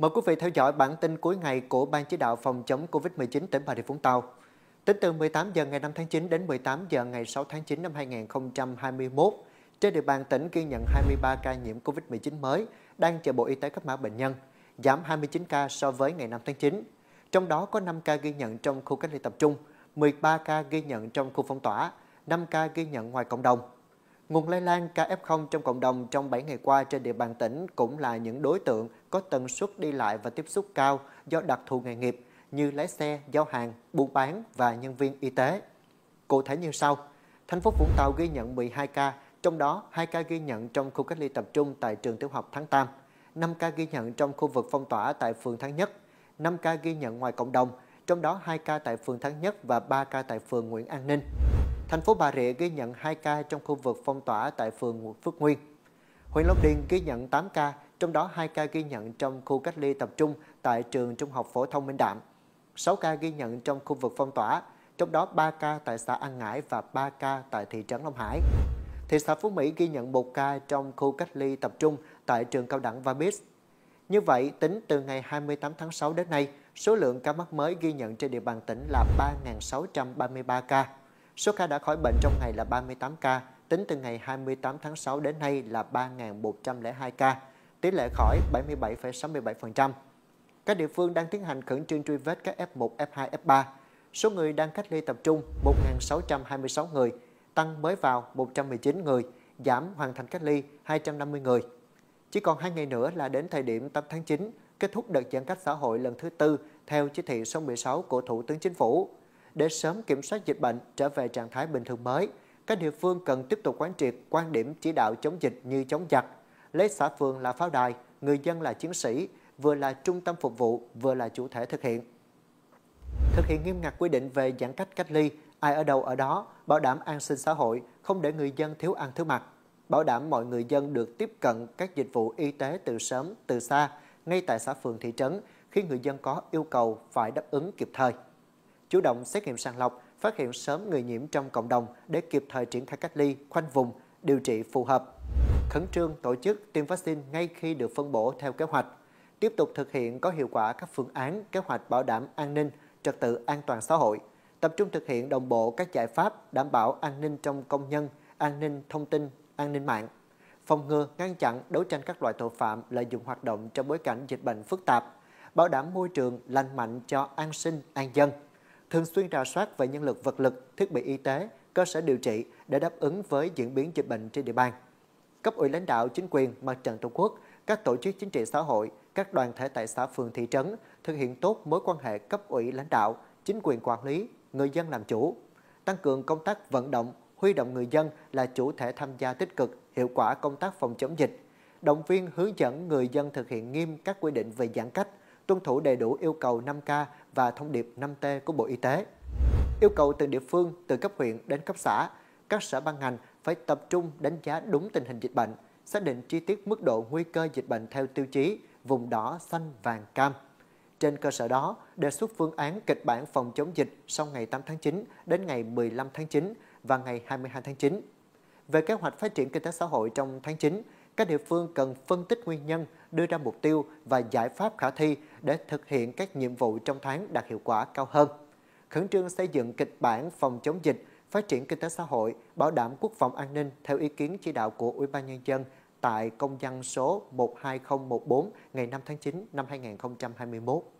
Mời quý vị theo dõi bản tin cuối ngày của Ban chỉ đạo phòng chống COVID-19 tỉnh Bà Rịa Vũng Tàu. Tính từ 18 giờ ngày 5 tháng 9 đến 18 giờ ngày 6 tháng 9 năm 2021, trên địa bàn tỉnh ghi nhận 23 ca nhiễm COVID-19 mới đang chờ Bộ Y tế cấp mã bệnh nhân, giảm 29 ca so với ngày 5 tháng 9. Trong đó có 5 ca ghi nhận trong khu cách ly tập trung, 13 ca ghi nhận trong khu phong tỏa, 5 ca ghi nhận ngoài cộng đồng. Nguồn lây lan ca f 0 trong cộng đồng trong 7 ngày qua trên địa bàn tỉnh cũng là những đối tượng có tần suất đi lại và tiếp xúc cao do đặc thù nghề nghiệp như lái xe, giao hàng, buôn bán và nhân viên y tế. Cụ thể như sau, thành phố Vũng Tàu ghi nhận 12 ca, trong đó 2 ca ghi nhận trong khu cách ly tập trung tại trường tiểu học Thắng Tam, 5 ca ghi nhận trong khu vực phong tỏa tại phường Thắng Nhất, 5 ca ghi nhận ngoài cộng đồng, trong đó 2 ca tại phường Thắng Nhất và 3 ca tại phường Nguyễn An Ninh. Thành phố Bà Rịa ghi nhận 2 ca trong khu vực phong tỏa tại phường Phước Nguyên. Huyện Long Điền ghi nhận 8 ca, trong đó 2 ca ghi nhận trong khu cách ly tập trung tại trường Trung học phổ thông Minh Đạm. 6 ca ghi nhận trong khu vực phong tỏa, trong đó 3 ca tại xã An Ngãi và 3 ca tại thị trấn Long Hải. Thị xã Phú Mỹ ghi nhận 1 ca trong khu cách ly tập trung tại trường cao đẳng Vabis. Như vậy, tính từ ngày 28 tháng 6 đến nay, số lượng ca mắc mới ghi nhận trên địa bàn tỉnh là 3.633 ca. Số ca đã khỏi bệnh trong ngày là 38 ca, tính từ ngày 28 tháng 6 đến nay là 3.102 ca, tỷ lệ khỏi 77,67%. Các địa phương đang tiến hành khẩn trương truy vết các F1, F2, F3. Số người đang cách ly tập trung 1.626 người, tăng mới vào 119 người, giảm hoàn thành cách ly 250 người. Chỉ còn 2 ngày nữa là đến thời điểm 8 tháng 9, kết thúc đợt giãn cách xã hội lần thứ tư theo chỉ thị số 16 của Thủ tướng Chính phủ để sớm kiểm soát dịch bệnh trở về trạng thái bình thường mới. Các địa phương cần tiếp tục quán triệt quan điểm chỉ đạo chống dịch như chống giặc, lấy xã phường là pháo đài, người dân là chiến sĩ, vừa là trung tâm phục vụ, vừa là chủ thể thực hiện. Thực hiện nghiêm ngặt quy định về giãn cách cách ly, ai ở đâu ở đó, bảo đảm an sinh xã hội, không để người dân thiếu ăn thiếu mặc, bảo đảm mọi người dân được tiếp cận các dịch vụ y tế từ sớm, từ xa, ngay tại xã phường thị trấn, khi người dân có yêu cầu phải đáp ứng kịp thời chủ động xét nghiệm sàng lọc, phát hiện sớm người nhiễm trong cộng đồng để kịp thời triển khai cách ly, khoanh vùng, điều trị phù hợp. Khẩn trương tổ chức tiêm vaccine ngay khi được phân bổ theo kế hoạch. Tiếp tục thực hiện có hiệu quả các phương án, kế hoạch bảo đảm an ninh, trật tự an toàn xã hội. Tập trung thực hiện đồng bộ các giải pháp đảm bảo an ninh trong công nhân, an ninh thông tin, an ninh mạng. Phòng ngừa, ngăn chặn, đấu tranh các loại tội phạm lợi dụng hoạt động trong bối cảnh dịch bệnh phức tạp, bảo đảm môi trường lành mạnh cho an sinh, an dân thường xuyên rà soát về nhân lực vật lực, thiết bị y tế, cơ sở điều trị để đáp ứng với diễn biến dịch bệnh trên địa bàn. Cấp ủy lãnh đạo chính quyền mặt trận Tổ quốc, các tổ chức chính trị xã hội, các đoàn thể tại xã phường thị trấn thực hiện tốt mối quan hệ cấp ủy lãnh đạo, chính quyền quản lý, người dân làm chủ, tăng cường công tác vận động, huy động người dân là chủ thể tham gia tích cực, hiệu quả công tác phòng chống dịch, động viên hướng dẫn người dân thực hiện nghiêm các quy định về giãn cách, tuân thủ đầy đủ yêu cầu 5K và thông điệp 5T của Bộ Y tế. Yêu cầu từ địa phương, từ cấp huyện đến cấp xã, các sở ban ngành phải tập trung đánh giá đúng tình hình dịch bệnh, xác định chi tiết mức độ nguy cơ dịch bệnh theo tiêu chí vùng đỏ, xanh, vàng, cam. Trên cơ sở đó, đề xuất phương án kịch bản phòng chống dịch sau ngày 8 tháng 9 đến ngày 15 tháng 9 và ngày 22 tháng 9. Về kế hoạch phát triển kinh tế xã hội trong tháng 9, các địa phương cần phân tích nguyên nhân, đưa ra mục tiêu và giải pháp khả thi để thực hiện các nhiệm vụ trong tháng đạt hiệu quả cao hơn. Khẩn trương xây dựng kịch bản phòng chống dịch, phát triển kinh tế xã hội, bảo đảm quốc phòng an ninh theo ý kiến chỉ đạo của Ủy ban Nhân dân tại công văn số 12014 ngày 5 tháng 9 năm 2021.